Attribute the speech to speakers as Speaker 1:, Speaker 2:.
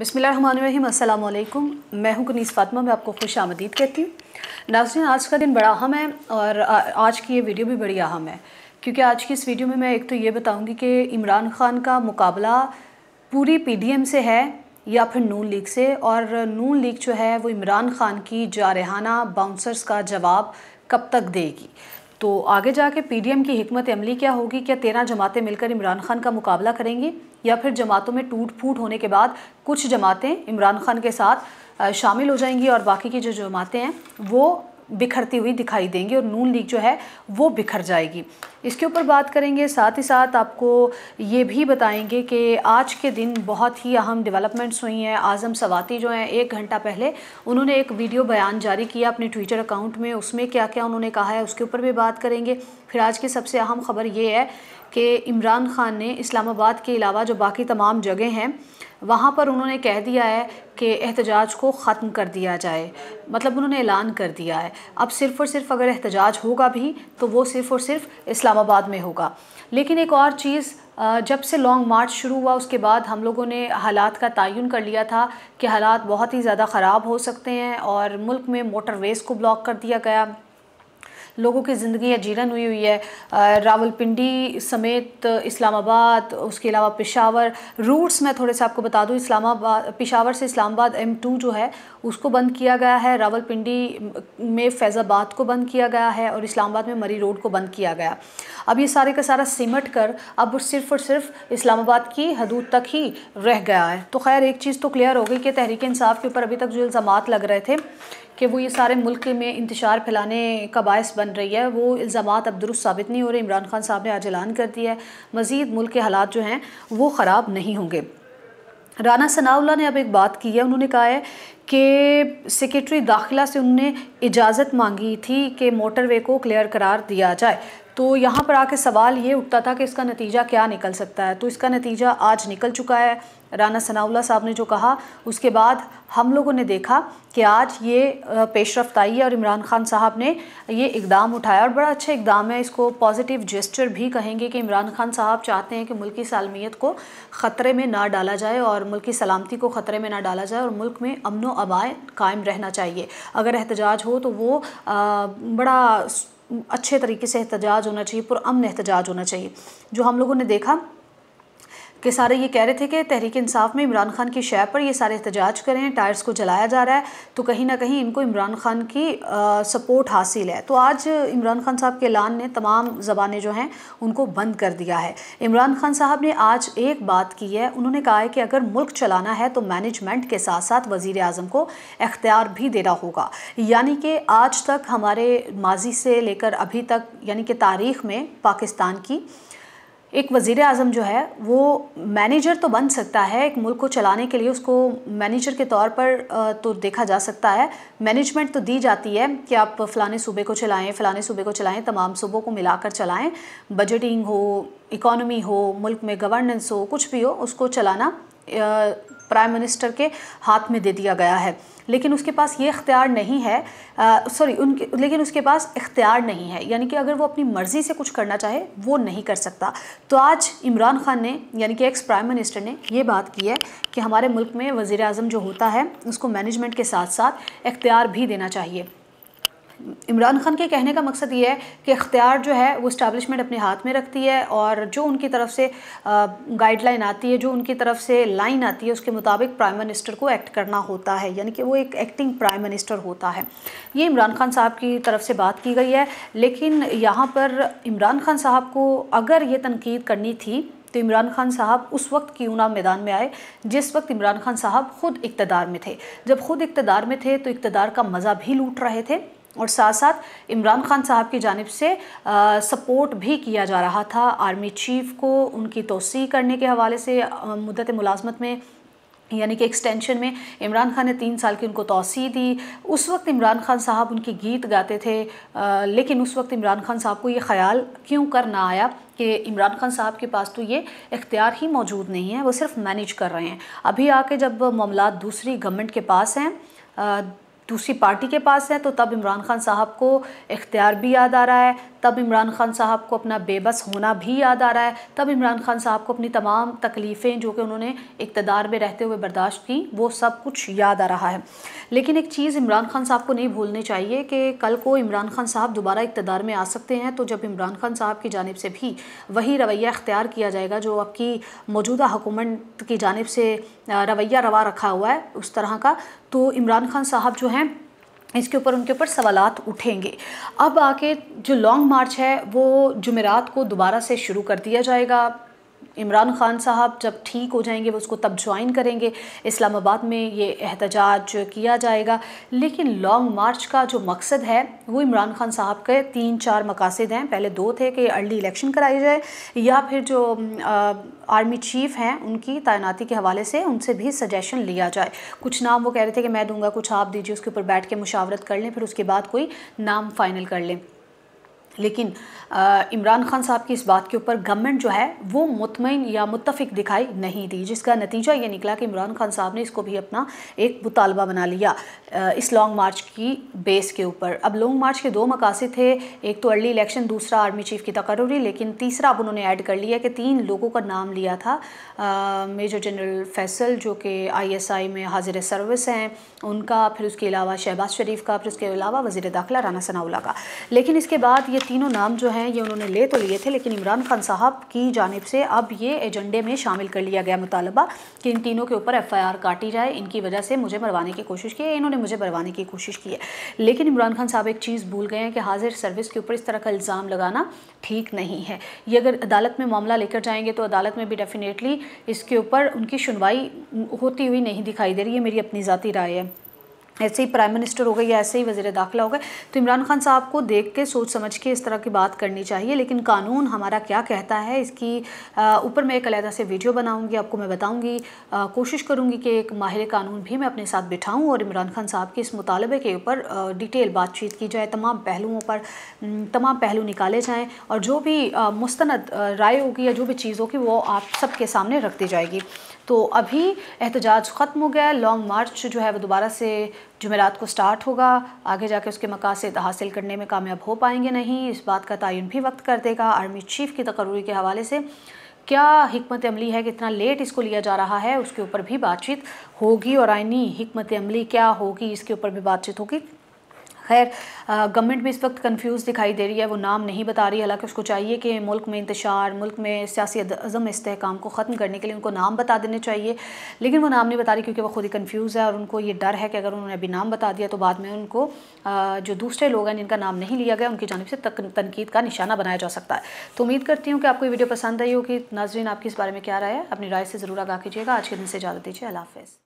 Speaker 1: अस्सलाम अल्लाम मैं हूं कनीस फातमा मैं आपको खुश आमदीद कहती हूँ नाजरीन आज का दिन बड़ा अहम है और आज की ये वीडियो भी बड़ी अहम है क्योंकि आज की इस वीडियो में मैं एक तो ये बताऊँगी कि इमरान खान का मुकाबला पूरी पी से है या फिर नून लीग से और नून लीग जो है वो इमरान खान की जारहाना बाउंसर्स का जवाब कब तक देगी तो आगे जाके पीडीएम की हमत अमली क्या होगी क्या तेरह जमातें मिलकर इमरान खान का मुकाबला करेंगी या फिर जमातों में टूट फूट होने के बाद कुछ जमातें इमरान खान के साथ शामिल हो जाएंगी और बाकी की जो जमातें हैं वो बिखरती हुई दिखाई देंगी और नून लीग जो है वो बिखर जाएगी इसके ऊपर बात करेंगे साथ ही साथ आपको ये भी बताएंगे कि आज के दिन बहुत ही अहम डेवलपमेंट्स हुई हैं आज़म सवाती जो हैं एक घंटा पहले उन्होंने एक वीडियो बयान जारी किया अपने ट्विटर अकाउंट में उसमें क्या क्या उन्होंने कहा है उसके ऊपर भी बात करेंगे फिर आज की सबसे अहम ख़बर ये है कि इमरान ख़ान ने इस्लामाबाद के अलावा जो बाकी तमाम जगह हैं वहाँ पर उन्होंने कह दिया है कि एहतजाज को ख़त्म कर दिया जाए मतलब उन्होंने ऐलान कर दिया है अब सिर्फ़ और सिर्फ अगर एहतजाज होगा भी तो वो सिर्फ़ और सिर्फ इस्लाम इस्लामाबाद में होगा लेकिन एक और चीज़ जब से लॉन्ग मार्च शुरू हुआ उसके बाद हम लोगों ने हालात का तयन कर लिया था कि हालात बहुत ही ज़्यादा ख़राब हो सकते हैं और मुल्क में मोटरवेज़ को ब्लॉक कर दिया गया लोगों की ज़िंदगी अजीरन जीरन हुई हुई है रावलपिंडी समेत इस्लामाबाद उसके अलावा पिशावर रूट्स मैं थोड़े से आपको बता दूँ इस्लामाबाद पिशावर से इस्लामाबाद एम टू जो है उसको बंद किया गया है रावलपिंडी में फैज़ाबाद को बंद किया गया है और इस्लामाबाद में मरी रोड को बंद किया गया अब ये सारे का सारा सिमट कर अब सिर्फ और सिर्फ इस्लामाबाद की हदूद तक ही रह गया है तो खैर एक चीज़ तो क्लियर हो गई कि तहरीक इंसाफ के ऊपर अभी तक जो इल्ज़ाम लग रहे थे कि वो ये सारे मुल्क में इंतजार फैलाने का बायस बन रही है वो इल्ज़ाम अब दुरुस्त साबित नहीं हो रहे इमरान खान साहब ने आज ऐलान कर दिया है मज़ीद मुल्क के हालात जो हैं वो ख़राब नहीं होंगे राना सनाउल्ला ने अब एक बात की है उन्होंने कहा है कि सेक्रेटरी दाखिला से उन्होंने इजाज़त मांगी थी कि मोटरवे को क्लियर करार दिया जाए तो यहाँ पर आके सवाल ये उठता था कि इसका नतीजा क्या निकल सकता है तो इसका नतीजा आज निकल चुका है राना सनाउल्ला साहब ने जो कहा उसके बाद हम लोगों ने देखा कि आज ये रफ्त आई है और इमरान खान साहब ने ये इकदाम उठाया और बड़ा अच्छा इकदाम है इसको पॉजिटिव जेस्चर भी कहेंगे कि इमरान खान साहब चाहते हैं कि मुल्क की सालमियत को ख़तरे में ना डाला जाए और मुल्क की सलामती को ख़तरे में ना डाला जाए और मुल्क में अमन वबाएँ कायम रहना चाहिए अगर एहतजाज हो तो वो बड़ा अच्छे तरीके से एहतजाज होना चाहिए पुरान एहतजाज होना चाहिए जो हम लोगों ने देखा कि सारे ये कह रहे थे कि तहरीक इंसाफ में इमरान खान की शय पर ये सारे एहतजाज करें टायर्स को जलाया जा रहा है तो कहीं ना कहीं इनको इमरान खान की आ, सपोर्ट हासिल है तो आज इमरान खान साहब के ऐलान ने तमाम जबानें जो हैं उनको बंद कर दिया है इमरान खान साहब ने आज एक बात की है उन्होंने कहा है कि अगर मुल्क चलाना है तो मैनेजमेंट के साथ साथ वज़ी अजम को अख्तियार भी देना होगा यानी कि आज तक हमारे माजी से लेकर अभी तक यानी कि तारीख में पाकिस्तान की एक वज़ी अज़म जो है वो मैनेजर तो बन सकता है एक मुल्क को चलाने के लिए उसको मैनेजर के तौर पर तो देखा जा सकता है मैनेजमेंट तो दी जाती है कि आप फ़लाने सूबे को चलाएं फ़लाने सूबे को चलाएं तमाम सूबों को मिलाकर चलाएं बजटिंग हो इकोनॉमी हो मुल्क में गवर्नेंस हो कुछ भी हो उसको चलाना प्राइम मिनिस्टर के हाथ में दे दिया गया है लेकिन उसके पास ये इख्तियार नहीं है सॉरी उनके लेकिन उसके पास इख्तियार नहीं है यानी कि अगर वो अपनी मर्ज़ी से कुछ करना चाहे वो नहीं कर सकता तो आज इमरान खान ने यानी कि एक्स प्राइम मिनिस्टर ने ये बात की है कि हमारे मुल्क में वज़ी अजम जो होता है उसको मैनेजमेंट के साथ साथ इख्तियार भी देना चाहिए इमरान खान के कहने का मकसद ये है कि अख्तियार जो है वो इस्टबलिशमेंट अपने हाथ में रखती है और जो उनकी तरफ से गाइडलाइन आती है जो उनकी तरफ से लाइन आती है उसके मुताबिक प्राइम मिनिस्टर को एक्ट करना होता है यानी कि वो एक एक्टिंग प्राइम मिनिस्टर होता है ये इमरान खान साहब की तरफ से बात की गई है लेकिन यहाँ पर इमरान खान साहब को अगर ये तनकीद करनी थी तो इमरान खान साहब उस वक्त क्यों ना मैदान में आए जिस वक्त इमरान खान साहब ख़ुद इकतदार में थे जब ख़ुद इकतदार में थे तो इकतदार का मज़ा भी लूट रहे थे और साथ साथ इमरान खान साहब की जानब से आ, सपोर्ट भी किया जा रहा था आर्मी चीफ़ को उनकी तोसी करने के हवाले से मुद्दत मुलाजमत में यानी कि एक्सटेंशन में इमरान खान ने तीन साल की उनको तोसी दी उस वक्त इमरान खान साहब उनके गीत गाते थे आ, लेकिन उस वक्त इमरान खान साहब को ये ख्याल क्यों कर ना आया कि इमरान खान साहब के पास तो ये इख्तियार ही मौजूद नहीं है वो सिर्फ मैनेज कर रहे हैं अभी आके जब मामला दूसरी गवर्नमेंट के पास हैं दूसरी पार्टी के पास है तो तब इमरान खान साहब को इख्तियार भी याद आ रहा है तब इमरान खान साहब को अपना बेबस होना भी याद आ रहा है तब इमरान खान साहब को अपनी तमाम तकलीफ़ें जो कि उन्होंने इकतदार में रहते हुए बर्दाश्त की वो सब कुछ याद आ रहा है लेकिन एक चीज़ इमरान खान साहब को नहीं भूलनी चाहिए कि कल को इमरान खान साहब दोबारा इकतदार में आ सकते हैं तो जब इमरान खान साहब की जानब से भी वही रवैया इख्तियार किया जाएगा जो आपकी मौजूदा हुकूमत की जानब से रवैया रवा रखा हुआ है उस तरह का तो इमरान खान साहब जो है हैं इसके ऊपर उनके ऊपर सवाल उठेंगे अब आके जो लॉन्ग मार्च है वो जुमेरात को दोबारा से शुरू कर दिया जाएगा इमरान खान साहब जब ठीक हो जाएंगे वो उसको तब ज्वाइन करेंगे इस्लामाबाद में ये एहतजाज किया जाएगा लेकिन लॉन्ग मार्च का जो मकसद है वो इमरान खान साहब के तीन चार मकासद हैं पहले दो थे कि अर्ली इलेक्शन कराई जाए या फिर जो आ, आर्मी चीफ़ हैं उनकी तैनाती के हवाले से उनसे भी सजेशन लिया जाए कुछ नाम वो कह रहे थे कि मैं दूंगा कुछ आप दीजिए उसके ऊपर बैठ के मुशावरत कर लें फिर उसके बाद कोई नाम फ़ाइनल कर लें लेकिन इमरान खान साहब की इस बात के ऊपर गवर्नमेंट जो है वो मुतमिन या मुतफिक दिखाई नहीं दी जिसका नतीजा ये निकला कि इमरान खान साहब ने इसको भी अपना एक मुतालबा बना लिया इस लॉन्ग मार्च की बेस के ऊपर अब लॉन्ग मार्च के दो मकासद थे एक तो अर्ली इलेक्शन दूसरा आर्मी चीफ की तकर्री लेकिन तीसरा अब उन्होंने ऐड कर लिया कि तीन लोगों का नाम लिया था मेजर जनरल फैसल जो कि आई में हाजिर सर्विस हैं उनका फिर उसके अलावा शहबाज शरीफ का फिर उसके अलावा वज़ी दाखिला राना सनाउला का लेकिन इसके बाद ये तीनों नाम जो हैं ये उन्होंने ले तो लिए थे लेकिन इमरान खान साहब की जानब से अब ये एजेंडे में शामिल कर लिया गया मुतालबा कि इन तीनों के ऊपर एफ़ आई आर काटी जाए इनकी वजह से मुझे मरवाने की कोशिश की है इन्होंने मुझे मरवाने की कोशिश की है लेकिन इमरान खान साहब एक चीज़ भूल गए हैं कि हाजिर सर्विस के ऊपर इस तरह का इल्ज़ाम लगाना ठीक नहीं है ये अगर अदालत में मामला लेकर जाएंगे तो अदालत में भी डेफिनेटली इसके ऊपर उनकी सुनवाई होती हुई नहीं दिखाई दे रही है मेरी अपनी ज़ाती राय है ऐसे ही प्राइम मिनिस्टर हो गए या ऐसे ही वजीर दाखिला हो गए तो इमरान खान साहब को देख के सोच समझ के इस तरह की बात करनी चाहिए लेकिन कानून हमारा क्या कहता है इसकी ऊपर मैं एक अलहदा से वीडियो बनाऊंगी आपको मैं बताऊंगी कोशिश करूंगी कि एक माहिर कानून भी मैं अपने साथ बिठाऊं और इमरान खान साहब के इस मुतालबे के ऊपर डिटेल बातचीत की जाए तमाम पहलुओं पर तमाम पहलू निकाले जाएँ और जो भी मुस्ंद राय होगी या जो भी चीज़ होगी वो आप सबके सामने रख दी जाएगी तो अभी एहतजाज ख़त्म हो गया लॉन्ग मार्च जो है वो दोबारा से जुमेरात को स्टार्ट होगा आगे जाके उसके मकासद हासिल करने में कामयाब हो पाएंगे नहीं इस बात का तयन भी वक्त कर देगा आर्मी चीफ़ की तकरूरी के हवाले से क्या हमत अमली है कि इतना लेट इसको लिया जा रहा है उसके ऊपर भी बातचीत होगी और आइनी हमत अमली क्या होगी इसके ऊपर भी बातचीत होगी खैर गवर्नमेंट भी इस वक्त कंफ्यूज दिखाई दे रही है वो नाम नहीं बता रही हालांकि उसको चाहिए कि मुल्क में इंतशार मुल्क में सियासी अज़म इसकाम को ख़त्म करने के लिए उनको नाम बता देने चाहिए लेकिन वो नाम नहीं बता रही क्योंकि वो खुद ही कन्फ्यूज़ है और उनको ये डर है कि अगर उन्होंने अभी नाम बता दिया तो बाद में उनको जो दूसरे लोग हैं जिनका नाम नहीं लिया गया उनकी जानब से तनकीद का निशाना बनाया जा सकता है तो उम्मीद करती हूँ कि आपको वीडियो पसंद आई होगी नाजरीन आपकी इस बारे में क्या राय है अपनी राय से ज़रूर आगा कीजिएगा आज के दिन से इजाज़त दीजिए अल्लाह हाफ़